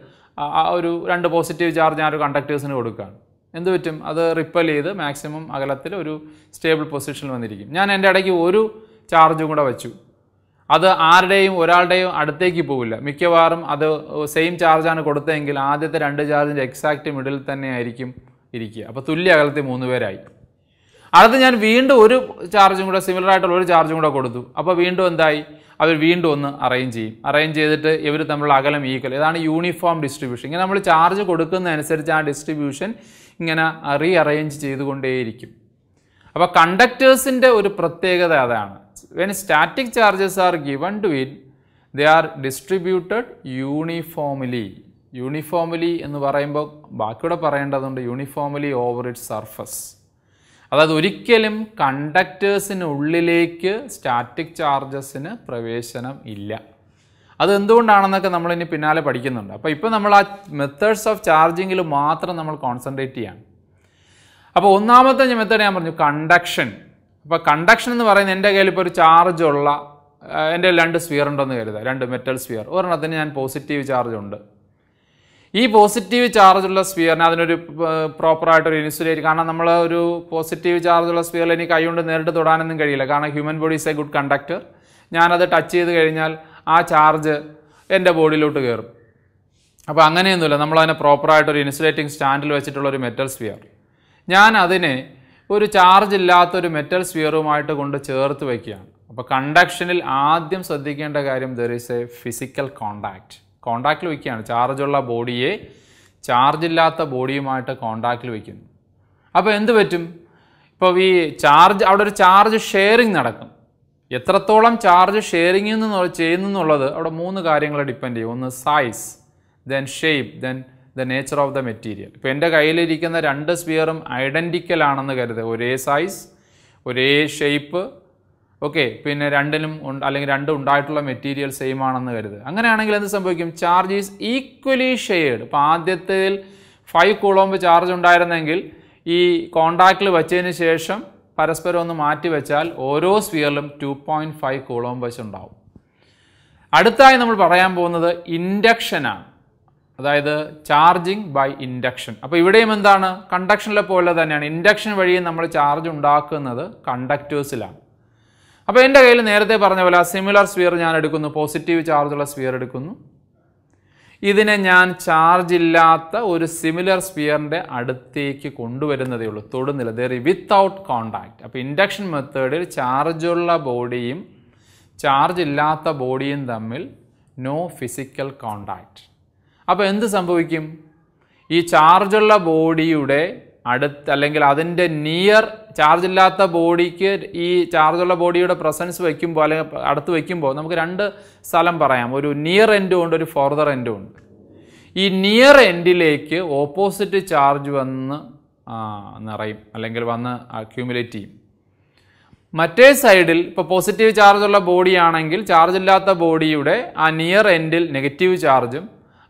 ആ ഒരു രണ്ട് പോസിറ്റീവ് ചാർജ് ആ ഒരു കണ്ടക്ടേഴ്സിന് കൊടുക്കുകയാണ് എന്ത് പറ്റും അത് റിപ്പൽ ചെയ്ത് മാക്സിമം അകലത്തിൽ ഒരു സ്റ്റേബിൾ പൊസിഷനിൽ വന്നിരിക്കും ഞാൻ എൻ്റെ ഇടയ്ക്ക് ഒരു ചാർജും കൂടെ വെച്ചു അത് ആരുടെയും ഒരാളുടെയും അടുത്തേക്ക് പോവില്ല മിക്കവാറും അത് സെയിം ചാർജാണ് കൊടുത്തതെങ്കിൽ ആദ്യത്തെ രണ്ട് ചാർജിൻ്റെ എക്സാക്റ്റ് മിഡിൽ തന്നെ ആയിരിക്കും ഇരിക്കുക അപ്പോൾ തുല്യ അകലത്തിൽ മൂന്ന് പേരായി അടുത്ത് ഞാൻ വീണ്ടും ഒരു ചാർജും കൂടെ സിമിലർ ആയിട്ടുള്ള ഒരു ചാർജും കൂടെ കൊടുത്തു അപ്പോൾ വീണ്ടും എന്തായി അവർ വീണ്ടും ഒന്ന് അറേഞ്ച് ചെയ്യും അറേഞ്ച് ചെയ്തിട്ട് ഇവർ തമ്മിലുള്ള അകലം ഈക്വൽ ഇതാണ് യൂണിഫോം ഡിസ്ട്രിബ്യൂഷൻ ഇങ്ങനെ നമ്മൾ ചാർജ് കൊടുക്കുന്നതനുസരിച്ച് ആ ഡിസ്ട്രിബ്യൂഷൻ ഇങ്ങനെ റീ അറേഞ്ച് ചെയ്തുകൊണ്ടേയിരിക്കും അപ്പോൾ കണ്ടക്ടേഴ്സിൻ്റെ ഒരു പ്രത്യേകത അതാണ് when static charges are given to in they are distributed uniformly uniformly എന്ന് പറയുമ്പോൾ ബാക്കിയുടെ പറയേണ്ടതുണ്ട് യൂണിഫോംലി ഓവർ ഇറ്റ് സർഫസ് അതായത് ഒരിക്കലും കണ്ടക്ടേഴ്സിനുള്ളിലേക്ക് സ്റ്റാറ്റിക് ചാർജസിന് പ്രവേശനം ഇല്ല അത് എന്തുകൊണ്ടാണെന്നൊക്കെ നമ്മളിനി പിന്നാലെ പഠിക്കുന്നുണ്ട് അപ്പോൾ ഇപ്പോൾ നമ്മൾ ആ മെത്തേഡ്സ് ഓഫ് ചാർജിങ്ങിൽ മാത്രം നമ്മൾ കോൺസെൻട്രേറ്റ് ചെയ്യാണ് അപ്പോൾ ഒന്നാമത്തെ മെത്തേഡ് ഞാൻ പറഞ്ഞു കണ്ടക്ഷൻ അപ്പോൾ കണ്ടക്ഷൻ എന്ന് പറയുന്നത് എൻ്റെ കയ്യിൽ ഇപ്പോൾ ഒരു ചാർജ് ഉള്ള എൻ്റെ രണ്ട് സ്ഫിയർ ഉണ്ടെന്ന് കരുതുക രണ്ട് മെറ്റൽ സ്ഫിയർ ഒരെണ്ണത്തിന് ഞാൻ പോസിറ്റീവ് ചാർജ് ഉണ്ട് ഈ പോസിറ്റീവ് ചാർജുള്ള സ്പിയറിന് അതിനൊരു പ്രോപ്പറായിട്ടൊരു ഇൻസുലേറ്റ് കാരണം നമ്മൾ ഒരു പോസിറ്റീവ് ചാർജുള്ള സ്ഫിയറിൽ കൈ കൈകൊണ്ട് നേരിട്ട് തൊടാനൊന്നും കഴിയില്ല കാരണം human body is a good conductor ഞാനത് ടച്ച് ചെയ്ത് കഴിഞ്ഞാൽ ആ ചാർജ് എൻ്റെ ബോഡിയിലോട്ട് കയറും അപ്പോൾ അങ്ങനെയൊന്നുമില്ല നമ്മളതിനെ പ്രോപ്പറായിട്ടൊരു ഇൻസുലേറ്റിംഗ് സ്റ്റാൻഡിൽ വെച്ചിട്ടുള്ള ഒരു മെറ്റൽ സ്ഫിയർ ഞാൻ അതിനെ ഒരു ചാർജ് ഇല്ലാത്തൊരു മെറ്റൽ സ്ഫിയറുമായിട്ട് കൊണ്ട് ചേർത്ത് വയ്ക്കുകയാണ് അപ്പോൾ കണ്ടക്ഷനിൽ ആദ്യം ശ്രദ്ധിക്കേണ്ട കാര്യം there is a physical contact കോണ്ടാക്റ്റിൽ വയ്ക്കുകയാണ് ചാർജുള്ള ബോഡിയെ ചാർജില്ലാത്ത ബോഡിയുമായിട്ട് കോണ്ടാക്റ്റിൽ വയ്ക്കുന്നു അപ്പോൾ എന്ത് പറ്റും ഇപ്പോൾ ഈ ചാർജ് അവിടെ ഒരു ചാർജ് ഷെയറിങ് നടക്കും എത്രത്തോളം ചാർജ് ഷെയറിംഗ് എന്ന് ചെയ്യുന്നു എന്നുള്ളത് അവിടെ മൂന്ന് കാര്യങ്ങളെ ഡിപ്പെൻഡ് ചെയ്യും ഒന്ന് size then shape then the nature of the material ഇപ്പോൾ എൻ്റെ കയ്യിലിരിക്കുന്ന രണ്ട് സ്പിയറും ഐഡൻറ്റിക്കൽ ആണെന്ന് കരുതുക ഒരേ സൈസ് ഒരേ ഷേപ്പ് ഓക്കെ പിന്നെ രണ്ടിനും അല്ലെങ്കിൽ രണ്ടും ഉണ്ടായിട്ടുള്ള മെറ്റീരിയൽ സെയിം ആണെന്ന് കരുത് അങ്ങനെയാണെങ്കിൽ എന്ത് സംഭവിക്കും ചാർജ് ഈസ് ഈക്വലി ഷെയർഡ് ഇപ്പം ആദ്യത്തിൽ ഫൈവ് കുളോമ്പ് ചാർജ് ഉണ്ടായിരുന്നെങ്കിൽ ഈ കോണ്ടാക്റ്റിൽ വെച്ചതിന് ശേഷം പരസ്പരം ഒന്ന് മാറ്റി വെച്ചാൽ ഓരോ സ്ഫിയറിലും ടു പോയിൻറ്റ് ഫൈവ് കുളോം ഉണ്ടാവും അടുത്തായി നമ്മൾ പറയാൻ പോകുന്നത് ഇൻഡക്ഷനാണ് അതായത് ചാർജിങ് ബൈ ഇൻഡക്ഷൻ അപ്പോൾ ഇവിടെയും എന്താണ് കണ്ടക്ഷനിലെ പോലെ തന്നെയാണ് ഇൻഡക്ഷൻ വഴിയും നമ്മൾ ചാർജ് ഉണ്ടാക്കുന്നത് കണ്ടക്റ്റേഴ്സിലാണ് അപ്പോൾ എൻ്റെ കയ്യിൽ നേരത്തെ പറഞ്ഞ പോലെ സിമിലർ സ്വിയർ ഞാൻ എടുക്കുന്നു പോസിറ്റീവ് ചാർജുള്ള സ്ഫിയർ എടുക്കുന്നു ഇതിനെ ഞാൻ ചാർജ് ഇല്ലാത്ത ഒരു സിമിലർ സ്പിയറിൻ്റെ അടുത്തേക്ക് കൊണ്ടുവരുന്നതേ ഉള്ളൂ തൊടുന്നില്ല ദറി വിത്തൗട്ട് കോണ്ടാക്റ്റ് അപ്പോൾ ഇൻഡക്ഷൻ മെത്തേഡിൽ ചാർജുള്ള ബോഡിയും ചാർജ് ഇല്ലാത്ത ബോഡിയും തമ്മിൽ നോ ഫിസിക്കൽ കോണ്ടാക്റ്റ് അപ്പോൾ എന്ത് സംഭവിക്കും ഈ ചാർജുള്ള ബോഡിയുടെ അടുത്ത് അല്ലെങ്കിൽ അതിൻ്റെ നിയർ ചാർജ് ഇല്ലാത്ത ബോഡിക്ക് ഈ ചാർജുള്ള ബോഡിയുടെ പ്രസൻസ് വയ്ക്കുമ്പോൾ അല്ലെങ്കിൽ അടുത്ത് വയ്ക്കുമ്പോൾ നമുക്ക് രണ്ട് സ്ഥലം പറയാം ഒരു നിയർ എൻഡും ഉണ്ട് ഒരു ഫോർദർ എൻഡും ഉണ്ട് ഈ നിയർ എൻഡിലേക്ക് ഓപ്പോസിറ്റ് ചാർജ് വന്ന് നിറയും അല്ലെങ്കിൽ വന്ന് അക്യൂമുലേറ്റ് ചെയ്യും മറ്റേ സൈഡിൽ ഇപ്പോൾ പോസിറ്റീവ് ചാർജുള്ള ബോഡിയാണെങ്കിൽ ചാർജ് ഇല്ലാത്ത ബോഡിയുടെ ആ നിയർ എൻഡിൽ നെഗറ്റീവ് ചാർജും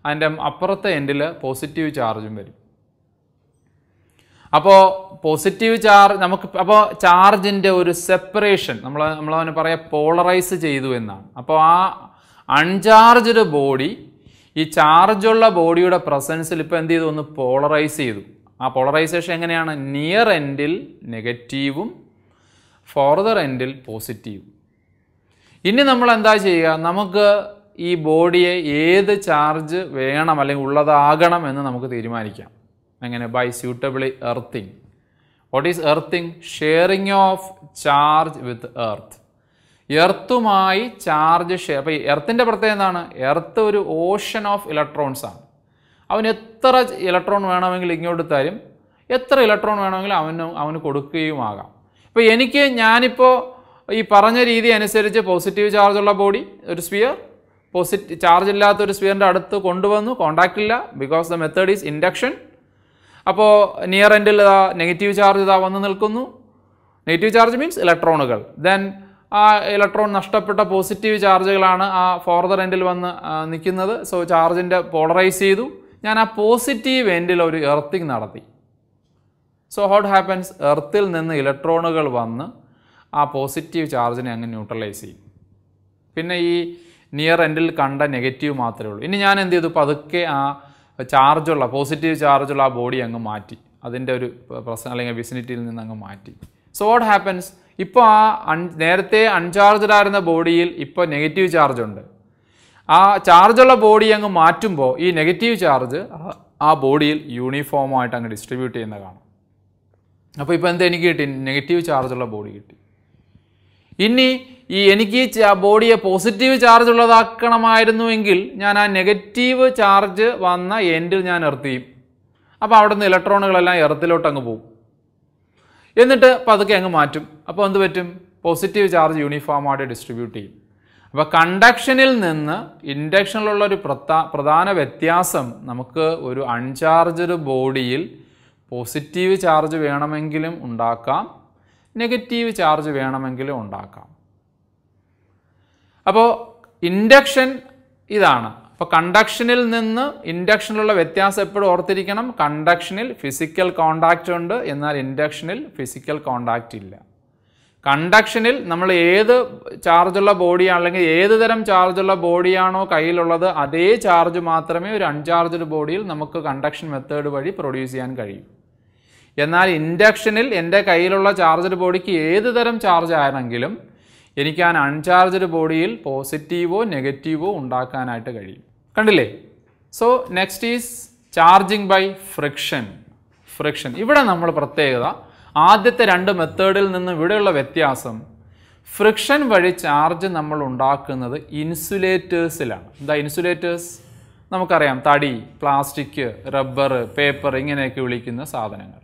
അതിൻ്റെ അപ്പുറത്തെ എൻഡിൽ പോസിറ്റീവ് ചാർജും വരും അപ്പോൾ പോസിറ്റീവ് ചാർജ് നമുക്ക് അപ്പോൾ ചാർജിൻ്റെ ഒരു സെപ്പറേഷൻ നമ്മൾ നമ്മളതിനെ പറയാം പോളറൈസ് ചെയ്തു എന്നാണ് അപ്പോൾ ആ അൺചാർജ്ഡ് ബോഡി ഈ ചാർജുള്ള ബോഡിയുടെ പ്രസൻസിൽ ഇപ്പോൾ എന്ത് ചെയ്തു ഒന്ന് പോളറൈസ് ചെയ്തു ആ പോളറൈസേഷൻ എങ്ങനെയാണ് നിയർ എൻഡിൽ നെഗറ്റീവും ഫോർദർ എൻഡിൽ പോസിറ്റീവും ഇനി നമ്മൾ എന്താ ചെയ്യുക നമുക്ക് ഈ ബോഡിയെ ഏത് ചാർജ് വേണം അല്ലെങ്കിൽ ഉള്ളതാകണം എന്ന് നമുക്ക് തീരുമാനിക്കാം അങ്ങനെ by suitably earthing what is earthing sharing of charge with earth എർത്തുമായി ചാർജ് ഷെയർ അപ്പോൾ ഈ എർത്തിൻ്റെ പ്രത്യേകത എന്താണ് എർത്ത് ഒരു ഓഷൻ ഓഫ് ഇലക്ട്രോൺസ് ആണ് അവന് എത്ര ഇലക്ട്രോൺ വേണമെങ്കിൽ ഇങ്ങോട്ട് തരും എത്ര ഇലക്ട്രോൺ വേണമെങ്കിൽ അവന് അവന് കൊടുക്കുകയും ആകാം ഇപ്പോൾ എനിക്ക് ഞാനിപ്പോൾ ഈ പറഞ്ഞ രീതി അനുസരിച്ച് പോസിറ്റീവ് ചാർജുള്ള ബോഡി ഒരു സ്പിയർ പോസിറ്റീവ് ചാർജ് ഇല്ലാത്ത ഒരു സ്പിയറിൻ്റെ അടുത്ത് കൊണ്ടുവന്നു കോണ്ടാക്റ്റ് ഇല്ല because the method is induction അപ്പോൾ നിയർ എൻഡിൽ ഇതാ നെഗറ്റീവ് ചാർജ് ഇതാ വന്ന് നിൽക്കുന്നു നെഗറ്റീവ് ചാർജ് മീൻസ് ഇലക്ട്രോണുകൾ ദെൻ ആ ഇലക്ട്രോൺ നഷ്ടപ്പെട്ട പോസിറ്റീവ് ചാർജുകളാണ് ആ ഫോർദർ എൻഡിൽ വന്ന് നിൽക്കുന്നത് സോ ചാർജിൻ്റെ പോളറൈസ് ചെയ്തു ഞാൻ ആ പോസിറ്റീവ് എൻഡിൽ ഒരു എർത്തിങ് നടത്തി സോ ഹോട്ട് ഹാപ്പൻസ് എർത്തിൽ നിന്ന് ഇലക്ട്രോണുകൾ വന്ന് ആ പോസിറ്റീവ് ചാർജിനെ അങ്ങ് ന്യൂട്രലൈസ് ചെയ്യും പിന്നെ ഈ നിയർ എൻഡിൽ കണ്ട നെഗറ്റീവ് മാത്രമേ ഉള്ളൂ ഇനി ഞാൻ എന്ത് ചെയ്തു പതുക്കെ ആ ചാർജുള്ള പോസിറ്റീവ് ചാർജുള്ള ആ ബോഡി അങ്ങ് മാറ്റി അതിൻ്റെ ഒരു പ്രശ്നം അല്ലെങ്കിൽ വിസിനിറ്റിയിൽ നിന്ന് അങ്ങ് മാറ്റി സോ വാട്ട് ഹാപ്പൻസ് ഇപ്പോൾ ആ അൺ നേരത്തെ അൺചാർജ്ഡ് ആയിരുന്ന ബോഡിയിൽ ഇപ്പോൾ നെഗറ്റീവ് ചാർജ് ഉണ്ട് ആ ചാർജുള്ള ബോഡി അങ്ങ് മാറ്റുമ്പോൾ ഈ നെഗറ്റീവ് ചാർജ് ആ ബോഡിയിൽ യൂണിഫോമായിട്ട് അങ്ങ് ഡിസ്ട്രിബ്യൂട്ട് ചെയ്യുന്ന കാണാം അപ്പോൾ ഇപ്പോൾ എന്താ എനിക്ക് കിട്ടി നെഗറ്റീവ് ചാർജുള്ള ബോഡി കിട്ടി ഇനി ഈ എനിക്ക് ബോഡിയെ പോസിറ്റീവ് ചാർജ് ഉള്ളതാക്കണമായിരുന്നുവെങ്കിൽ ഞാൻ ആ നെഗറ്റീവ് ചാർജ് വന്ന എൻഡിൽ ഞാൻ എർത്ത് ചെയ്യും അപ്പോൾ അവിടെ നിന്ന് ഇലക്ട്രോണുകളെല്ലാം എർത്തിലോട്ട് അങ്ങ് പോകും എന്നിട്ട് പതുക്കെ അങ്ങ് മാറ്റും അപ്പോൾ എന്ത് പറ്റും പോസിറ്റീവ് ചാർജ് യൂണിഫോമായിട്ട് ഡിസ്ട്രിബ്യൂട്ട് ചെയ്യും അപ്പോൾ കണ്ടക്ഷനിൽ നിന്ന് ഇൻഡക്ഷനിലുള്ള ഒരു പ്രധാന വ്യത്യാസം നമുക്ക് ഒരു അൺചാർജ്ഡ് ബോഡിയിൽ പോസിറ്റീവ് ചാർജ് വേണമെങ്കിലും ഉണ്ടാക്കാം നെഗറ്റീവ് ചാർജ് വേണമെങ്കിലും ഉണ്ടാക്കാം അപ്പോൾ ഇൻഡക്ഷൻ ഇതാണ് അപ്പോൾ കണ്ടക്ഷനിൽ നിന്ന് ഇൻഡക്ഷനിലുള്ള വ്യത്യാസം എപ്പോഴും ഓർത്തിരിക്കണം കണ്ടക്ഷനിൽ ഫിസിക്കൽ കോണ്ടാക്റ്റ് ഉണ്ട് എന്നാൽ ഇൻഡക്ഷനിൽ ഫിസിക്കൽ കോണ്ടാക്റ്റ് ഇല്ല കണ്ടക്ഷനിൽ നമ്മൾ ഏത് ചാർജുള്ള ബോഡിയാണ് അല്ലെങ്കിൽ ഏത് തരം ചാർജുള്ള ബോഡിയാണോ കയ്യിലുള്ളത് അതേ ചാർജ് മാത്രമേ ഒരു അൺചാർജ്ഡ് ബോഡിയിൽ നമുക്ക് കണ്ടക്ഷൻ മെത്തേഡ് വഴി പ്രൊഡ്യൂസ് ചെയ്യാൻ കഴിയൂ എന്നാൽ ഇൻഡക്ഷനിൽ എൻ്റെ കയ്യിലുള്ള ചാർജർ ബോഡിക്ക് ഏത് തരം ചാർജ് ആയിരുന്നെങ്കിലും എനിക്ക് ആ അൺചാർജഡ് ബോഡിയിൽ പോസിറ്റീവോ നെഗറ്റീവോ ഉണ്ടാക്കാനായിട്ട് കഴിയും കണ്ടില്ലേ so next is charging by friction friction ഇവിടെ നമ്മൾ പ്രത്യേകത ആദ്യത്തെ രണ്ട് മെത്തേഡിൽ നിന്നും ഇവിടെയുള്ള വ്യത്യാസം ഫ്രിക്ഷൻ വഴി ചാർജ് നമ്മൾ ഉണ്ടാക്കുന്നത് ഇൻസുലേറ്റേഴ്സിലാണ് എന്താ ഇൻസുലേറ്റേഴ്സ് നമുക്കറിയാം തടി പ്ലാസ്റ്റിക് റബ്ബർ പേപ്പർ ഇങ്ങനെയൊക്കെ വിളിക്കുന്ന സാധനങ്ങൾ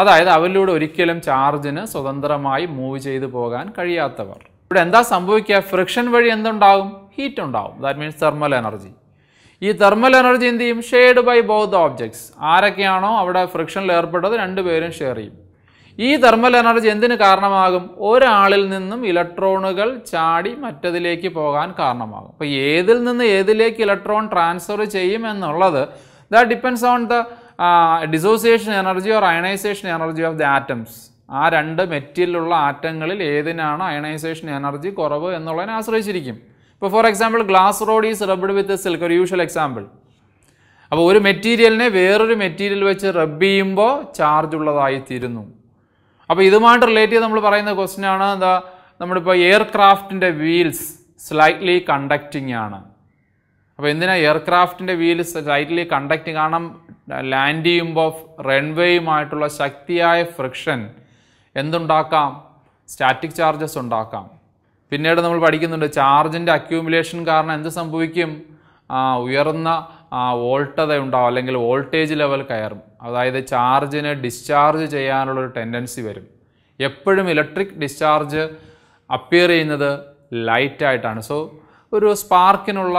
അതായത് അവരിലൂടെ ഒരിക്കലും ചാർജിന് സ്വതന്ത്രമായി മൂവ് ചെയ്തു പോകാൻ കഴിയാത്തവർ ഇവിടെ എന്താ സംഭവിക്കുക ഫ്രിക്ഷൻ വഴി എന്തുണ്ടാകും ഹീറ്റ് ഉണ്ടാവും ദാറ്റ് മീൻസ് തെർമൽ എനർജി ഈ തെർമൽ എനർജി എന്ത് ചെയ്യും ഷെയ്ഡ് ബൈ ബൗത്ത് ഓബ്ജക്ട്സ് ആരൊക്കെയാണോ അവിടെ ഫ്രിക്ഷനിൽ ഏർപ്പെട്ടത് രണ്ടുപേരും ഷെയർ ചെയ്യും ഈ തെർമൽ എനർജി എന്തിന് കാരണമാകും ഒരാളിൽ നിന്നും ഇലക്ട്രോണുകൾ ചാടി മറ്റതിലേക്ക് പോകാൻ കാരണമാകും അപ്പോൾ ഏതിൽ നിന്ന് ഏതിലേക്ക് ഇലക്ട്രോൺ ട്രാൻസ്ഫർ ചെയ്യും എന്നുള്ളത് that depends on the dissociation energy or ionization energy of the atoms ആ രണ്ട് മെറ്റീരിയലുള്ള ആറ്റങ്ങളിൽ ഏതിനാണ് അയണൈസേഷൻ എനർജി കുറവ് എന്നുള്ളതിനെ ആശ്രയിച്ചിരിക്കും ഇപ്പോൾ for example glass rod is rubbed with silk ഒരു യൂഷ്വൽ എക്സാമ്പിൾ അപ്പോൾ ഒരു മെറ്റീരിയലിനെ വേറൊരു മെറ്റീരിയൽ വെച്ച് റബ്ബ് ചെയ്യുമ്പോൾ ചാർജ് ഉള്ളതായി തീരുന്നു അപ്പോൾ ഇതുമായിട്ട് റിലേറ്റ് ചെയ്ത് നമ്മൾ പറയുന്ന ക്വസ്റ്റ്യൻ ആണ് എന്താ നമ്മളിപ്പോൾ എയർക്രാഫ്റ്റിൻ്റെ വീൽസ് സ്ലൈറ്റ്ലി കണ്ടക്റ്റിംഗ് ആണ് അപ്പോൾ എന്തിനാ എയർക്രാഫ്റ്റിൻ്റെ വീൽസ് സ്ലൈറ്റ്ലി കണ്ടക്റ്റിംഗ് കാരണം ലാൻഡ് ചെയ്യുമ്പോൾ റൺവേയുമായിട്ടുള്ള ശക്തിയായ ഫ്രിക്ഷൻ എന്തുണ്ടാക്കാം സ്റ്റാറ്റിക് ചാർജസ് ഉണ്ടാക്കാം പിന്നീട് നമ്മൾ പഠിക്കുന്നുണ്ട് ചാർജിൻ്റെ അക്യൂമുലേഷൻ കാരണം എന്ത് സംഭവിക്കും ഉയർന്ന വോൾട്ടത ഉണ്ടാവും അല്ലെങ്കിൽ വോൾട്ടേജ് ലെവൽ കയറും അതായത് ചാർജിനെ ഡിസ്ചാർജ് ചെയ്യാനുള്ളൊരു ടെൻഡൻസി വരും എപ്പോഴും ഇലക്ട്രിക് ഡിസ്ചാർജ് അപ്പിയർ ചെയ്യുന്നത് ലൈറ്റായിട്ടാണ് സോ ഒരു സ്പാർക്കിനുള്ള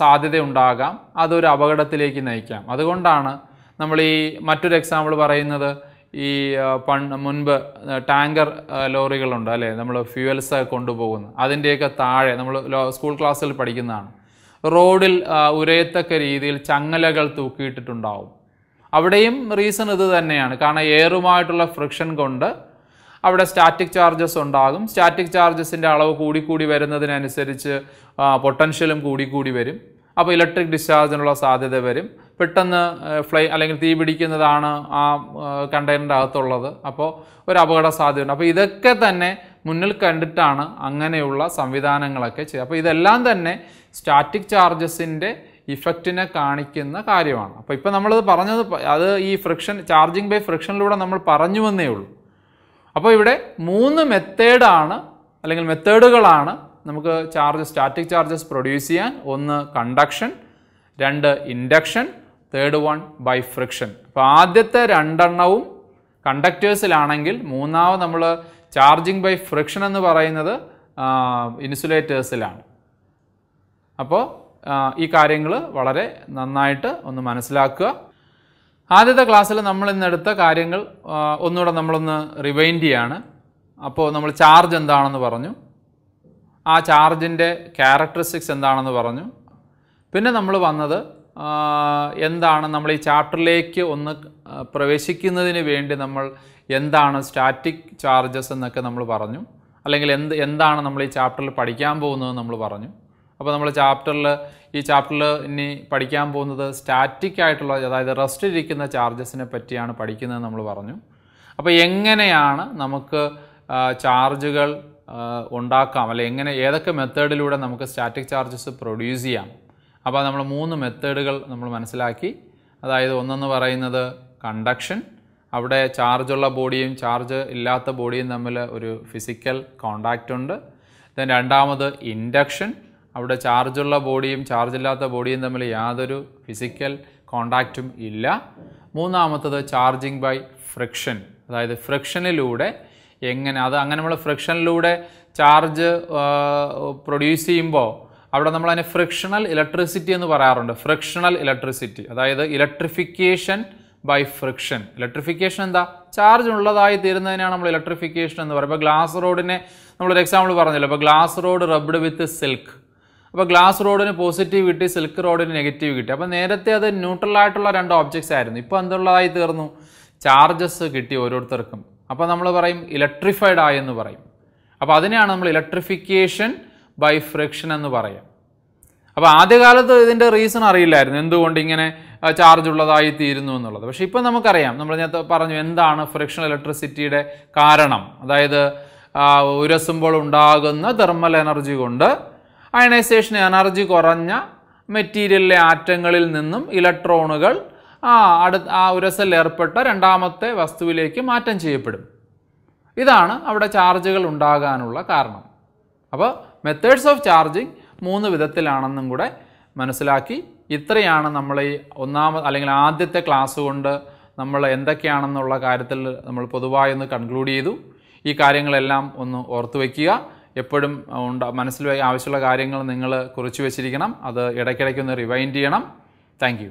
സാധ്യത ഉണ്ടാകാം അതൊരു അപകടത്തിലേക്ക് നയിക്കാം അതുകൊണ്ടാണ് നമ്മൾ ഈ മറ്റൊരു എക്സാമ്പിൾ പറയുന്നത് ഈ പണ്ട് മുൻപ് ടാങ്കർ ലോറികളുണ്ട് അല്ലേ നമ്മൾ ഫ്യൂവൽസ് കൊണ്ടുപോകുന്നു അതിൻ്റെയൊക്കെ താഴെ നമ്മൾ സ്കൂൾ ക്ലാസ്സിൽ പഠിക്കുന്നതാണ് റോഡിൽ ഉരയത്തക്ക രീതിയിൽ ചങ്ങലകൾ തൂക്കിയിട്ടിട്ടുണ്ടാവും അവിടെയും റീസൺ ഇത് തന്നെയാണ് കാരണം എയറുമായിട്ടുള്ള ഫ്രിക്ഷൻ കൊണ്ട് അവിടെ സ്റ്റാറ്റിക് ചാർജസ് ഉണ്ടാകും സ്റ്റാറ്റിക് ചാർജസിൻ്റെ അളവ് കൂടിക്കൂടി വരുന്നതിനനുസരിച്ച് പൊട്ടൻഷ്യലും കൂടിക്കൂടി വരും അപ്പോൾ ഇലക്ട്രിക് ഡിസ്ചാർജിനുള്ള സാധ്യത വരും പെട്ടെന്ന് ഫ്ലൈ അല്ലെങ്കിൽ തീ പിടിക്കുന്നതാണ് ആ കണ്ടെയ്നറിൻ്റെ അകത്തുള്ളത് അപ്പോൾ ഒരു അപകട സാധ്യതയുണ്ട് അപ്പോൾ ഇതൊക്കെ തന്നെ മുന്നിൽ കണ്ടിട്ടാണ് അങ്ങനെയുള്ള സംവിധാനങ്ങളൊക്കെ ചെയ്യുക അപ്പോൾ ഇതെല്ലാം തന്നെ സ്റ്റാറ്റിക് ചാർജസിൻ്റെ ഇഫക്റ്റിനെ കാണിക്കുന്ന കാര്യമാണ് അപ്പോൾ ഇപ്പോൾ നമ്മളത് പറഞ്ഞത് അത് ഈ ഫ്രിക്ഷൻ ചാർജിങ് ബൈ ഫ്രിക്ഷനിലൂടെ നമ്മൾ പറഞ്ഞു വന്നേ ഉള്ളൂ അപ്പോൾ ഇവിടെ മൂന്ന് മെത്തേഡാണ് അല്ലെങ്കിൽ മെത്തേഡുകളാണ് നമുക്ക് ചാർജ് സ്റ്റാറ്റിക് ചാർജസ് പ്രൊഡ്യൂസ് ചെയ്യാൻ ഒന്ന് കണ്ടക്ഷൻ രണ്ട് induction third one by friction അപ്പോൾ ആദ്യത്തെ രണ്ടെണ്ണവും കണ്ടക്ടേഴ്സിലാണെങ്കിൽ മൂന്നാമത് നമ്മൾ ചാർജിങ് ബൈ ഫ്രിക്ഷൻ എന്ന് പറയുന്നത് ഇൻസുലേറ്റേഴ്സിലാണ് അപ്പോൾ ഈ കാര്യങ്ങൾ വളരെ നന്നായിട്ട് ഒന്ന് മനസ്സിലാക്കുക ആദ്യത്തെ ക്ലാസ്സിൽ നമ്മൾ ഇന്നെടുത്ത കാര്യങ്ങൾ ഒന്നുകൂടെ നമ്മളൊന്ന് റിവൈൻഡ് ചെയ്യാണ് അപ്പോൾ നമ്മൾ ചാർജ് എന്താണെന്ന് പറഞ്ഞു ആ ചാർജിൻ്റെ ക്യാരക്ടറിസ്റ്റിക്സ് എന്താണെന്ന് പറഞ്ഞു പിന്നെ നമ്മൾ വന്നത് എന്താണ് നമ്മൾ ഈ ചാപ്റ്ററിലേക്ക് ഒന്ന് പ്രവേശിക്കുന്നതിന് വേണ്ടി നമ്മൾ എന്താണ് സ്റ്റാറ്റിക് ചാർജസ് എന്നൊക്കെ നമ്മൾ പറഞ്ഞു അല്ലെങ്കിൽ എന്ത് എന്താണ് നമ്മൾ ഈ ചാപ്റ്ററിൽ പഠിക്കാൻ പോകുന്നത് നമ്മൾ പറഞ്ഞു അപ്പോൾ നമ്മൾ ചാപ്റ്ററിൽ ഈ ചാപ്റ്ററിൽ ഇനി പഠിക്കാൻ പോകുന്നത് സ്റ്റാറ്റിക് ആയിട്ടുള്ള അതായത് റെസ്റ്റ് ഇരിക്കുന്ന ചാർജസിനെ പറ്റിയാണ് പഠിക്കുന്നത് നമ്മൾ പറഞ്ഞു അപ്പോൾ എങ്ങനെയാണ് നമുക്ക് ചാർജുകൾ ഉണ്ടാക്കാം അല്ലെ എങ്ങനെ ഏതൊക്കെ മെത്തേഡിലൂടെ നമുക്ക് സ്റ്റാറ്റിക് ചാർജസ് പ്രൊഡ്യൂസ് ചെയ്യാം അപ്പോൾ നമ്മൾ മൂന്ന് മെത്തേഡുകൾ നമ്മൾ മനസ്സിലാക്കി അതായത് ഒന്നെന്ന് പറയുന്നത് കണ്ടക്ഷൻ അവിടെ ചാർജുള്ള ബോഡിയും ചാർജ് ഇല്ലാത്ത ബോഡിയും തമ്മിൽ ഒരു ഫിസിക്കൽ കോണ്ടാക്റ്റ് ഉണ്ട് ദെൻ രണ്ടാമത് ഇൻഡക്ഷൻ അവിടെ ചാർജുള്ള ബോഡിയും ചാർജില്ലാത്ത ബോഡിയും തമ്മിൽ യാതൊരു ഫിസിക്കൽ കോണ്ടാക്റ്റും ഇല്ല മൂന്നാമത്തത് ചാർജിങ് ബൈ ഫ്രിക്ഷൻ അതായത് ഫ്രിക്ഷനിലൂടെ എങ്ങനെ അത് അങ്ങനെ നമ്മൾ ഫ്രിക്ഷനിലൂടെ ചാർജ് പ്രൊഡ്യൂസ് ചെയ്യുമ്പോൾ അവിടെ നമ്മൾ അതിനെ ഫ്രിക്ഷണൽ ഇലക്ട്രിസിറ്റി എന്ന് പറയാറുണ്ട് ഫ്രിക്ഷണൽ ഇലക്ട്രിസിറ്റി അതായത് ഇലക്ട്രിഫിക്കേഷൻ ബൈ ഫ്രിക്ഷൻ ഇലക്ട്രിഫിക്കേഷൻ എന്താ ചാർജ് ഉള്ളതായി തീരുന്നതിനാണ് നമ്മൾ ഇലക്ട്രിഫിക്കേഷൻ എന്ന് പറയുമ്പോൾ ഗ്ലാസ് റോഡിനെ നമ്മളൊരു എക്സാമ്പിൾ പറഞ്ഞല്ലോ അപ്പോൾ glass rod rubbed with silk അപ്പോൾ ഗ്ലാസ് റോഡിന് പോസിറ്റീവ് കിട്ടി സിൽക്ക് റോഡിന് നെഗറ്റീവ് കിട്ടി അപ്പോൾ നേരത്തെ അത് ന്യൂട്രലായിട്ടുള്ള രണ്ട് ഓബ്ജക്റ്റ്സ് ആയിരുന്നു ഇപ്പോൾ എന്തുള്ളതായി തീർന്നു ചാർജസ് കിട്ടി ഓരോരുത്തർക്കും അപ്പോൾ നമ്മൾ പറയും ഇലക്ട്രിഫൈഡ് ആയെന്ന് എന്ന് പറയും അപ്പോൾ അതിനെയാണ് നമ്മൾ ഇലക്ട്രിഫിക്കേഷൻ ബൈ ഫ്രിക്ഷൻ എന്ന് പറയാം അപ്പോൾ ആദ്യകാലത്ത് ഇതിൻ്റെ റീസൺ അറിയില്ലായിരുന്നു എന്തുകൊണ്ട് ഇങ്ങനെ ചാർജ് ഉള്ളതായി തീരുന്നു എന്നുള്ളത് പക്ഷേ ഇപ്പം നമുക്കറിയാം നമ്മൾ ഞാൻ പറഞ്ഞു എന്താണ് ഫ്രിക്ഷൻ ഇലക്ട്രിസിറ്റിയുടെ കാരണം അതായത് ഉരസുമ്പോൾ ഉണ്ടാകുന്ന തെർമൽ എനർജി കൊണ്ട് അയണൈസേഷൻ എനർജി കുറഞ്ഞ മെറ്റീരിയലിലെ ആറ്റങ്ങളിൽ നിന്നും ഇലക്ട്രോണുകൾ ആ അടു ആ ഉരസൽ ഏർപ്പെട്ട രണ്ടാമത്തെ വസ്തുവിലേക്ക് മാറ്റം ചെയ്യപ്പെടും ഇതാണ് അവിടെ ചാർജുകൾ ഉണ്ടാകാനുള്ള കാരണം അപ്പോൾ മെത്തേഡ്സ് ഓഫ് ചാർജിങ് മൂന്ന് വിധത്തിലാണെന്നും കൂടെ മനസ്സിലാക്കി ഇത്രയാണ് നമ്മൾ ഈ ഒന്നാമത് അല്ലെങ്കിൽ ആദ്യത്തെ ക്ലാസ് കൊണ്ട് നമ്മൾ എന്തൊക്കെയാണെന്നുള്ള കാര്യത്തിൽ നമ്മൾ പൊതുവായി ഒന്ന് കൺക്ലൂഡ് ചെയ്തു ഈ കാര്യങ്ങളെല്ലാം ഒന്ന് ഓർത്തു വയ്ക്കുക എപ്പോഴും ഉണ്ട മനസ്സിൽ ആവശ്യമുള്ള കാര്യങ്ങൾ നിങ്ങൾ കുറിച്ചു വെച്ചിരിക്കണം അത് ഇടയ്ക്കിടയ്ക്കൊന്ന് റിവൈൻഡ് ചെയ്യണം താങ്ക്